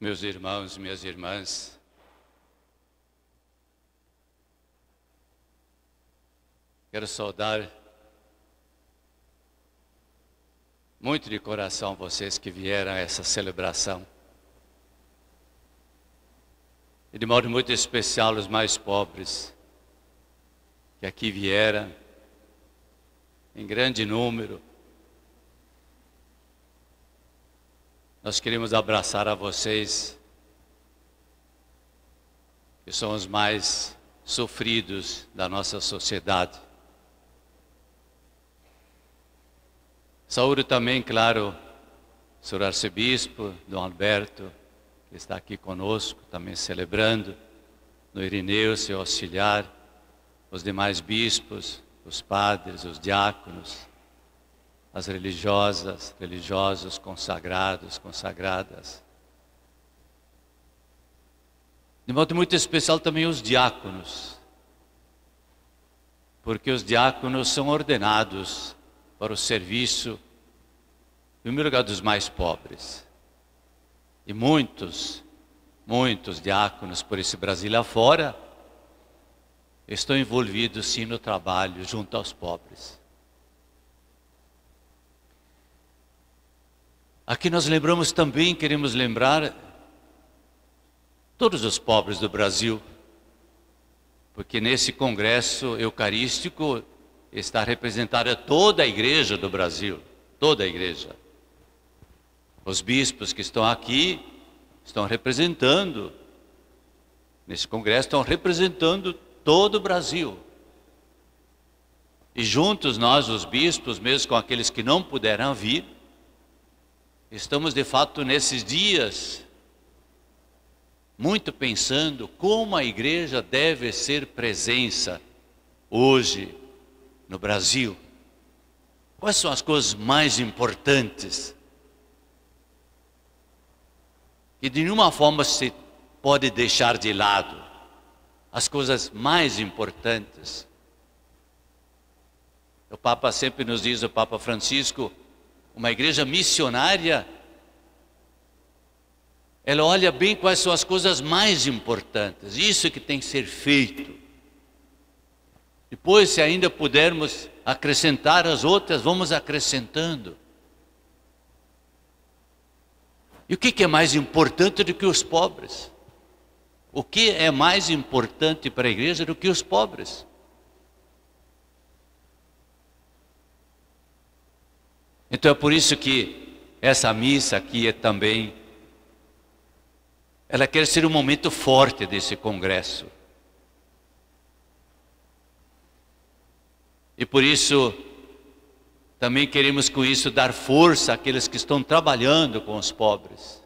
meus irmãos, minhas irmãs, quero saudar muito de coração vocês que vieram a essa celebração. E de modo muito especial os mais pobres que aqui vieram em grande número Nós queremos abraçar a vocês, que são os mais sofridos da nossa sociedade. Saúdo também, claro, o senhor arcebispo, Dom Alberto, que está aqui conosco, também celebrando, no Irineu, seu auxiliar, os demais bispos, os padres, os diáconos, as religiosas, religiosos consagrados, consagradas. De modo muito especial também os diáconos, porque os diáconos são ordenados para o serviço, em primeiro lugar, dos mais pobres. E muitos, muitos diáconos por esse Brasil afora estão envolvidos sim no trabalho junto aos pobres. Aqui nós lembramos também, queremos lembrar, todos os pobres do Brasil, porque nesse congresso eucarístico está representada toda a igreja do Brasil, toda a igreja. Os bispos que estão aqui estão representando, nesse congresso, estão representando todo o Brasil. E juntos nós, os bispos, mesmo com aqueles que não puderam vir, Estamos de fato nesses dias muito pensando como a igreja deve ser presença hoje no Brasil. Quais são as coisas mais importantes que de nenhuma forma se pode deixar de lado? As coisas mais importantes. O Papa sempre nos diz, o Papa Francisco, uma igreja missionária, ela olha bem quais são as coisas mais importantes, isso é que tem que ser feito. Depois, se ainda pudermos acrescentar as outras, vamos acrescentando. E o que, que é mais importante do que os pobres? O que é mais importante para a igreja do que os pobres? Então é por isso que essa missa aqui é também ela quer ser um momento forte desse congresso. E por isso também queremos com isso dar força àqueles que estão trabalhando com os pobres.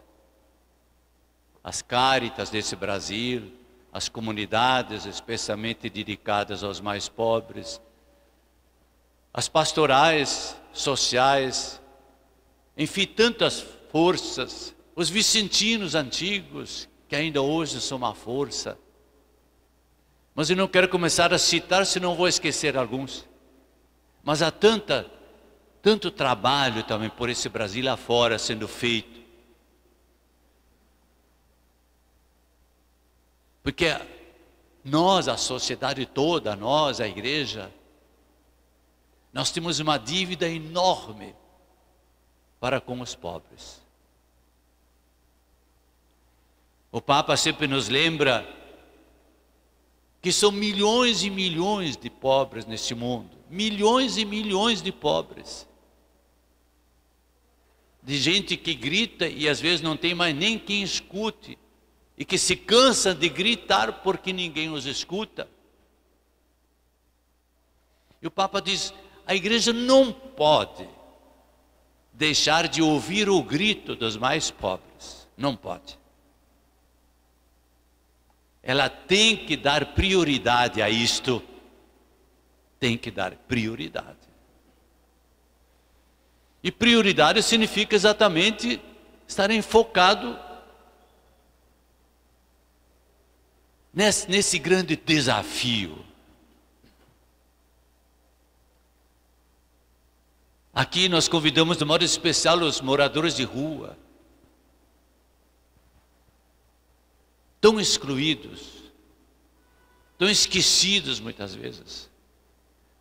As caritas desse Brasil, as comunidades especialmente dedicadas aos mais pobres, as pastorais sociais, enfim, tantas forças. Os vicentinos antigos, que ainda hoje são uma força. Mas eu não quero começar a citar, senão vou esquecer alguns. Mas há tanta, tanto trabalho também por esse Brasil afora sendo feito. Porque nós, a sociedade toda, nós, a igreja, nós temos uma dívida enorme para com os pobres. O Papa sempre nos lembra que são milhões e milhões de pobres neste mundo milhões e milhões de pobres. De gente que grita e às vezes não tem mais nem quem escute, e que se cansa de gritar porque ninguém os escuta. E o Papa diz: a igreja não pode deixar de ouvir o grito dos mais pobres. Não pode. Ela tem que dar prioridade a isto. Tem que dar prioridade. E prioridade significa exatamente estar enfocado nesse, nesse grande desafio Aqui nós convidamos de modo especial os moradores de rua, tão excluídos, tão esquecidos muitas vezes,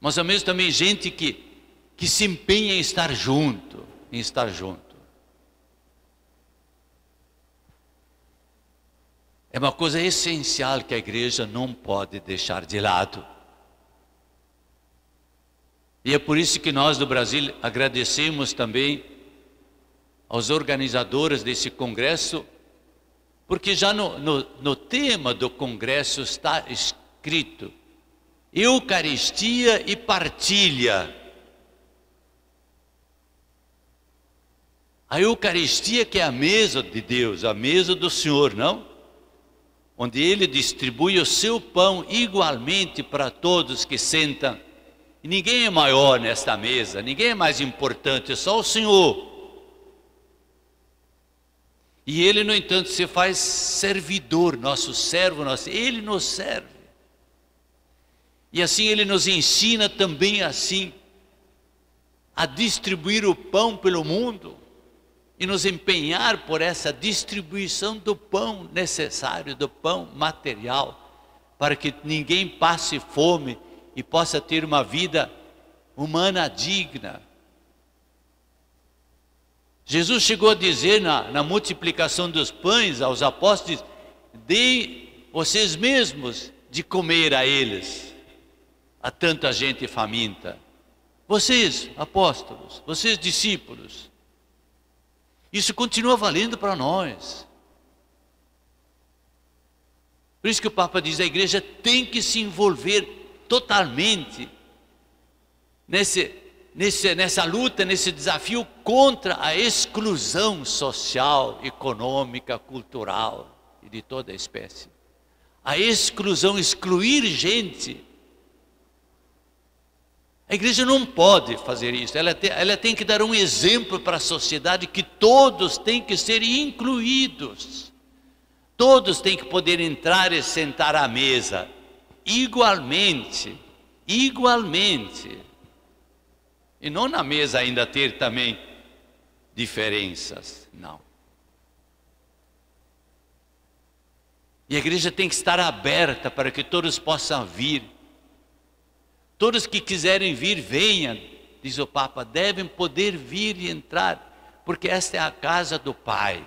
mas ao mesmo também gente que, que se empenha em estar junto, em estar junto. É uma coisa essencial que a igreja não pode deixar de lado. E é por isso que nós do Brasil agradecemos também aos organizadores desse congresso, porque já no, no, no tema do congresso está escrito Eucaristia e partilha. A Eucaristia que é a mesa de Deus, a mesa do Senhor, não? Onde Ele distribui o seu pão igualmente para todos que sentam ninguém é maior nesta mesa, ninguém é mais importante, é só o Senhor. E ele, no entanto, se faz servidor, nosso servo, nosso, ele nos serve. E assim ele nos ensina também assim a distribuir o pão pelo mundo e nos empenhar por essa distribuição do pão necessário, do pão material, para que ninguém passe fome e possa ter uma vida humana digna. Jesus chegou a dizer na, na multiplicação dos pães aos apóstolos: deem vocês mesmos de comer a eles, a tanta gente faminta. Vocês, apóstolos, vocês, discípulos. Isso continua valendo para nós. Por isso que o Papa diz: a igreja tem que se envolver totalmente nesse, nesse, nessa luta, nesse desafio contra a exclusão social, econômica, cultural e de toda a espécie. A exclusão, excluir gente. A igreja não pode fazer isso, ela tem, ela tem que dar um exemplo para a sociedade que todos têm que ser incluídos, todos têm que poder entrar e sentar à mesa igualmente, igualmente. E não na mesa ainda ter também diferenças, não. E a igreja tem que estar aberta para que todos possam vir. Todos que quiserem vir, venham, diz o Papa, devem poder vir e entrar, porque esta é a casa do Pai.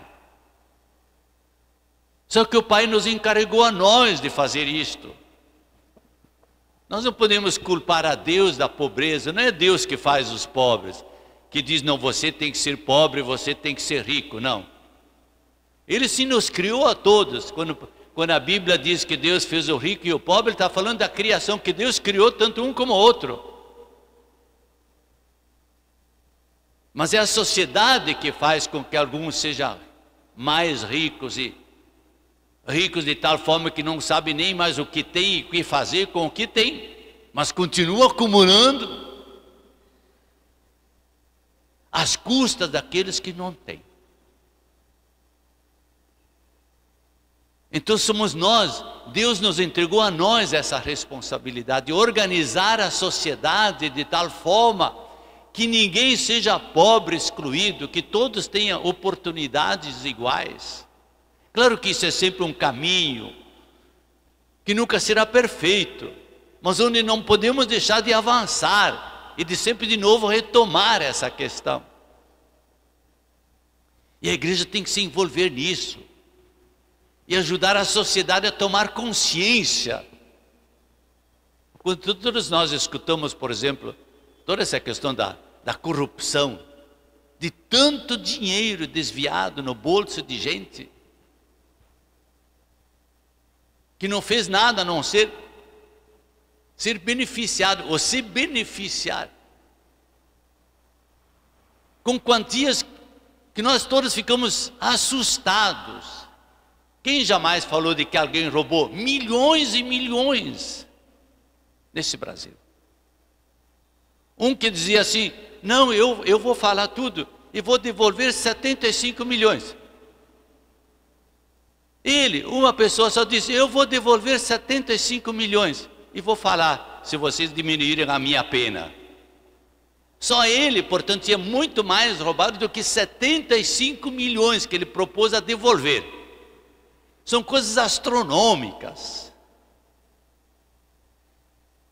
Só que o Pai nos encarregou a nós de fazer isto. Nós não podemos culpar a Deus da pobreza, não é Deus que faz os pobres, que diz, não, você tem que ser pobre, você tem que ser rico, não. Ele sim nos criou a todos. Quando, quando a Bíblia diz que Deus fez o rico e o pobre, está falando da criação, que Deus criou tanto um como o outro. Mas é a sociedade que faz com que alguns sejam mais ricos e ricos de tal forma que não sabem nem mais o que tem e o que fazer com o que tem, mas continuam acumulando às custas daqueles que não têm. Então somos nós, Deus nos entregou a nós essa responsabilidade de organizar a sociedade de tal forma que ninguém seja pobre, excluído, que todos tenham oportunidades iguais. Claro que isso é sempre um caminho que nunca será perfeito, mas onde não podemos deixar de avançar e de sempre de novo retomar essa questão. E a igreja tem que se envolver nisso e ajudar a sociedade a tomar consciência. Quando todos nós escutamos, por exemplo, toda essa questão da, da corrupção, de tanto dinheiro desviado no bolso de gente, que não fez nada a não ser ser beneficiado ou se beneficiar com quantias que nós todos ficamos assustados. Quem jamais falou de que alguém roubou milhões e milhões nesse Brasil? Um que dizia assim: não, eu, eu vou falar tudo e vou devolver 75 milhões. Ele, uma pessoa só disse: Eu vou devolver 75 milhões e vou falar se vocês diminuírem a minha pena. Só ele, portanto, tinha muito mais roubado do que 75 milhões que ele propôs a devolver. São coisas astronômicas.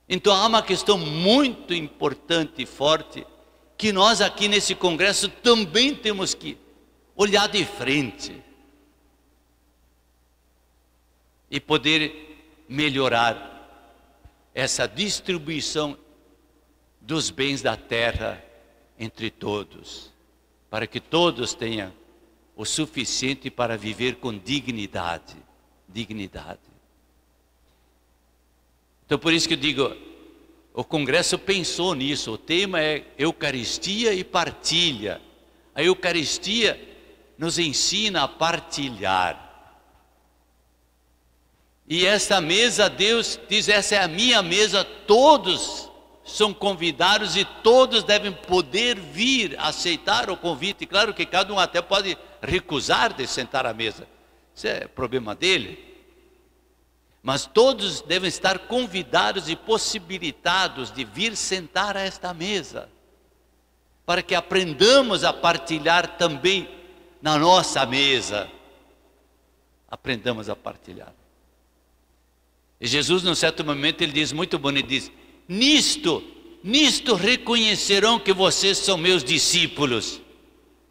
Então há uma questão muito importante e forte que nós aqui nesse congresso também temos que olhar de frente e poder melhorar essa distribuição dos bens da terra entre todos, para que todos tenham o suficiente para viver com dignidade, dignidade. Então por isso que eu digo, o Congresso pensou nisso, o tema é Eucaristia e partilha. A Eucaristia nos ensina a partilhar. E essa mesa, Deus diz: essa é a minha mesa, todos são convidados e todos devem poder vir aceitar o convite. Claro que cada um até pode recusar de sentar à mesa, isso é problema dele. Mas todos devem estar convidados e possibilitados de vir sentar a esta mesa, para que aprendamos a partilhar também na nossa mesa. Aprendamos a partilhar. Jesus, num certo momento, ele diz muito bonito: diz, Nisto, nisto reconhecerão que vocês são meus discípulos,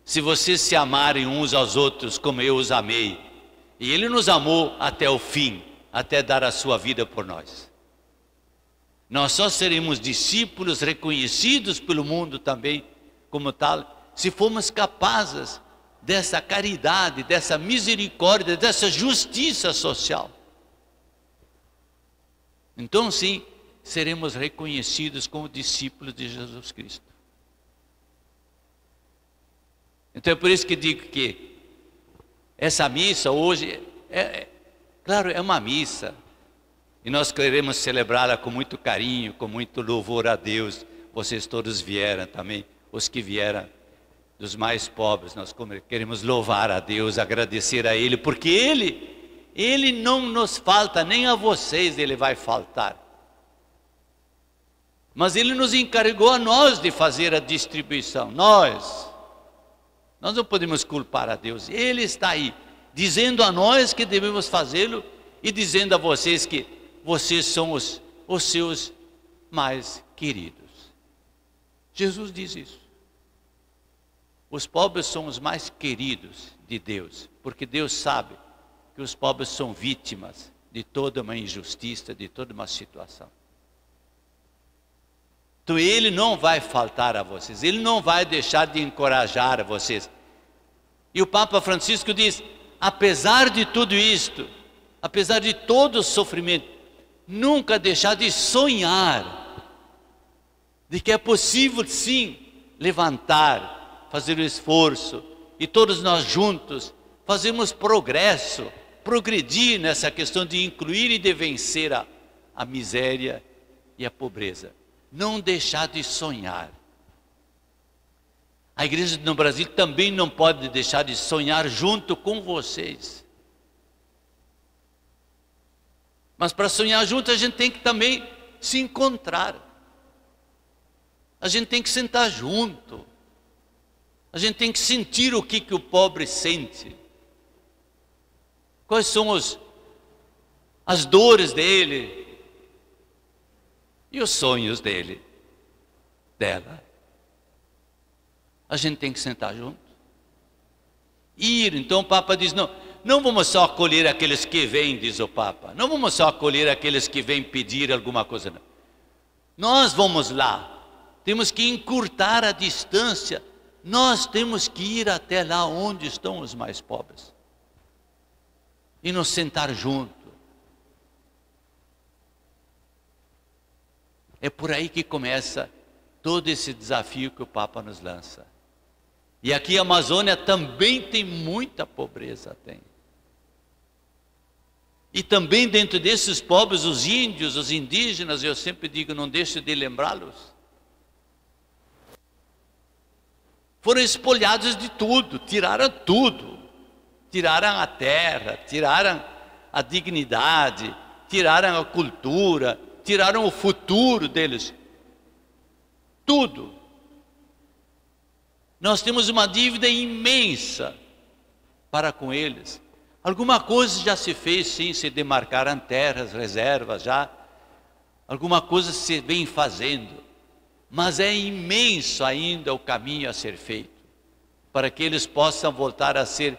se vocês se amarem uns aos outros como eu os amei. E ele nos amou até o fim, até dar a sua vida por nós. Nós só seremos discípulos reconhecidos pelo mundo também como tal, se formos capazes dessa caridade, dessa misericórdia, dessa justiça social. Então, sim, seremos reconhecidos como discípulos de Jesus Cristo. Então, é por isso que digo que essa missa hoje, é, é claro, é uma missa. E nós queremos celebrá-la com muito carinho, com muito louvor a Deus. Vocês todos vieram também, os que vieram dos mais pobres, nós queremos louvar a Deus, agradecer a Ele, porque Ele ele não nos falta, nem a vocês ele vai faltar. Mas ele nos encarregou a nós de fazer a distribuição, nós. Nós não podemos culpar a Deus, ele está aí, dizendo a nós que devemos fazê-lo e dizendo a vocês que vocês são os, os seus mais queridos. Jesus diz isso. Os pobres são os mais queridos de Deus, porque Deus sabe que os pobres são vítimas de toda uma injustiça, de toda uma situação. Então ele não vai faltar a vocês, ele não vai deixar de encorajar a vocês. E o Papa Francisco diz: apesar de tudo isto, apesar de todo o sofrimento, nunca deixar de sonhar de que é possível sim levantar, fazer o esforço e todos nós juntos fazemos progresso progredir nessa questão de incluir e de vencer a, a miséria e a pobreza. Não deixar de sonhar. A igreja no Brasil também não pode deixar de sonhar junto com vocês. Mas para sonhar junto, a gente tem que também se encontrar. A gente tem que sentar junto. A gente tem que sentir o que, que o pobre sente quais são os, as dores dele e os sonhos dele, dela. A gente tem que sentar junto. Ir, então o Papa diz: não, não vamos só acolher aqueles que vêm, diz o Papa, não vamos só acolher aqueles que vêm pedir alguma coisa, não. Nós vamos lá, temos que encurtar a distância, nós temos que ir até lá onde estão os mais pobres e nos sentar junto. É por aí que começa todo esse desafio que o Papa nos lança. E aqui a Amazônia também tem muita pobreza, tem. E também dentro desses pobres, os índios, os indígenas, eu sempre digo, não deixo de lembrá-los. Foram espolhados de tudo, tiraram tudo. Tiraram a terra, tiraram a dignidade, tiraram a cultura, tiraram o futuro deles. Tudo. Nós temos uma dívida imensa para com eles. Alguma coisa já se fez, sim, se demarcaram terras, reservas já. Alguma coisa se vem fazendo. Mas é imenso ainda o caminho a ser feito para que eles possam voltar a ser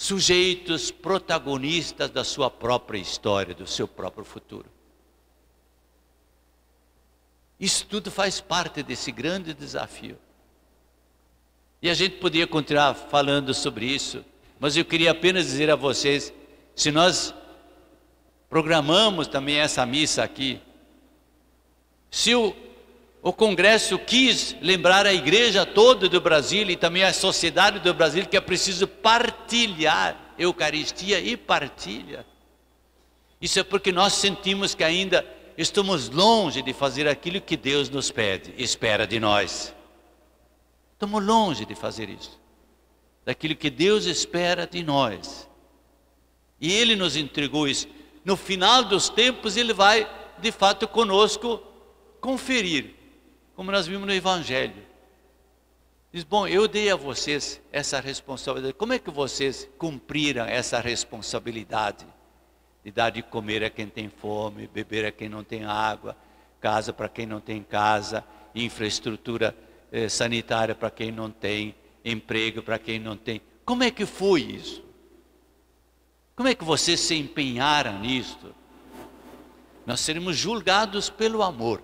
sujeitos protagonistas da sua própria história, do seu próprio futuro. Isso tudo faz parte desse grande desafio. E a gente poderia continuar falando sobre isso, mas eu queria apenas dizer a vocês: se nós programamos também essa missa aqui, se o o Congresso quis lembrar a igreja toda do Brasil e também a sociedade do Brasil que é preciso partilhar Eucaristia e partilha. Isso é porque nós sentimos que ainda estamos longe de fazer aquilo que Deus nos pede, espera de nós. Estamos longe de fazer isso, daquilo que Deus espera de nós. E Ele nos entregou isso. No final dos tempos, Ele vai, de fato, conosco conferir como nós vimos no Evangelho. Diz: Bom, eu dei a vocês essa responsabilidade. Como é que vocês cumpriram essa responsabilidade? De dar de comer a quem tem fome, beber a quem não tem água, casa para quem não tem casa, infraestrutura eh, sanitária para quem não tem, emprego para quem não tem. Como é que foi isso? Como é que vocês se empenharam nisto? Nós seremos julgados pelo amor.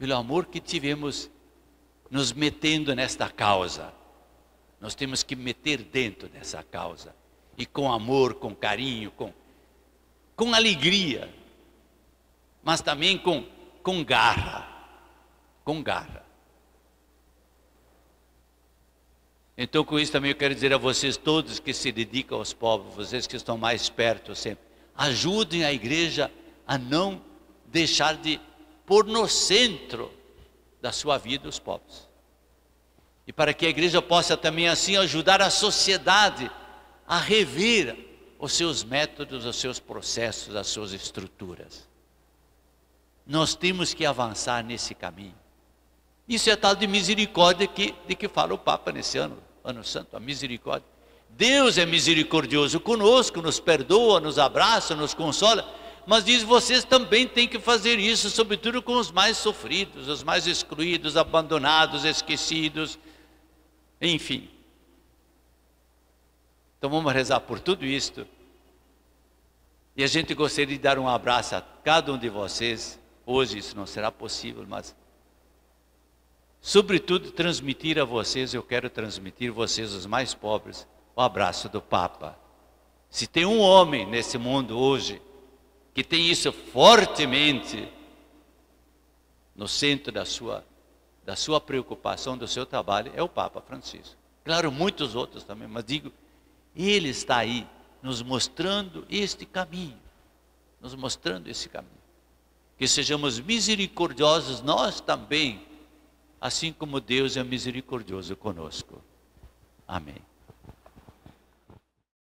pelo amor que tivemos nos metendo nesta causa. Nós temos que meter dentro dessa causa. E com amor, com carinho, com, com alegria, mas também com, com garra. Com garra. Então, com isso também eu quero dizer a vocês todos que se dedicam aos pobres, vocês que estão mais perto sempre, ajudem a igreja a não deixar de pôr no centro da sua vida os pobres. E para que a igreja possa também assim ajudar a sociedade a rever os seus métodos, os seus processos, as suas estruturas. Nós temos que avançar nesse caminho. Isso é tal de misericórdia que, de que fala o Papa nesse ano, ano santo, a misericórdia. Deus é misericordioso conosco, nos perdoa, nos abraça, nos consola, mas diz: vocês também têm que fazer isso, sobretudo com os mais sofridos, os mais excluídos, abandonados, esquecidos, enfim. Então vamos rezar por tudo isto. E a gente gostaria de dar um abraço a cada um de vocês. Hoje isso não será possível, mas sobretudo transmitir a vocês, eu quero transmitir a vocês os mais pobres, o abraço do Papa. Se tem um homem nesse mundo hoje que tem isso fortemente no centro da sua, da sua preocupação, do seu trabalho, é o Papa Francisco. Claro, muitos outros também, mas digo, ele está aí nos mostrando este caminho, nos mostrando esse caminho. Que sejamos misericordiosos nós também, assim como Deus é misericordioso conosco. Amém.